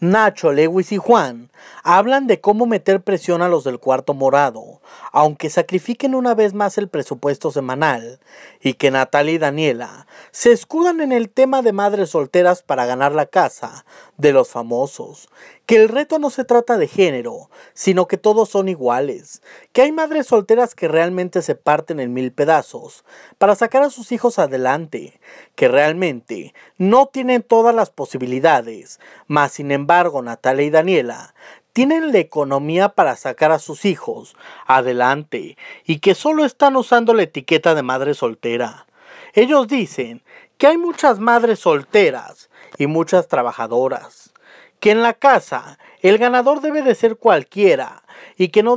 Nacho, Lewis y Juan hablan de cómo meter presión a los del cuarto morado, aunque sacrifiquen una vez más el presupuesto semanal, y que Natalia y Daniela se escudan en el tema de madres solteras para ganar la casa de los famosos, que el reto no se trata de género, sino que todos son iguales, que hay madres solteras que realmente se parten en mil pedazos para sacar a sus hijos adelante, que realmente no tienen todas las posibilidades, mas sin embargo Natalia y Daniela tienen la economía para sacar a sus hijos adelante y que solo están usando la etiqueta de madre soltera. Ellos dicen que hay muchas madres solteras y muchas trabajadoras, que en la casa el ganador debe de ser cualquiera y que no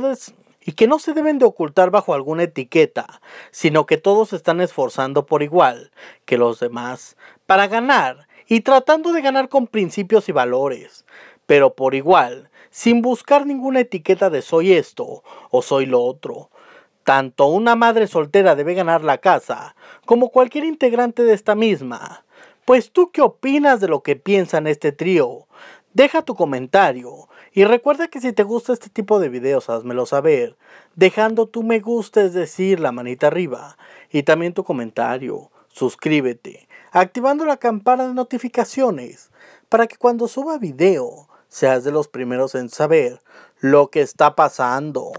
y que no se deben de ocultar bajo alguna etiqueta, sino que todos están esforzando por igual que los demás para ganar y tratando de ganar con principios y valores, pero por igual, sin buscar ninguna etiqueta de soy esto o soy lo otro. Tanto una madre soltera debe ganar la casa como cualquier integrante de esta misma. Pues tú qué opinas de lo que piensan este trío? Deja tu comentario y recuerda que si te gusta este tipo de videos házmelo saber, dejando tu me gusta es decir la manita arriba y también tu comentario, suscríbete, activando la campana de notificaciones para que cuando suba video seas de los primeros en saber lo que está pasando.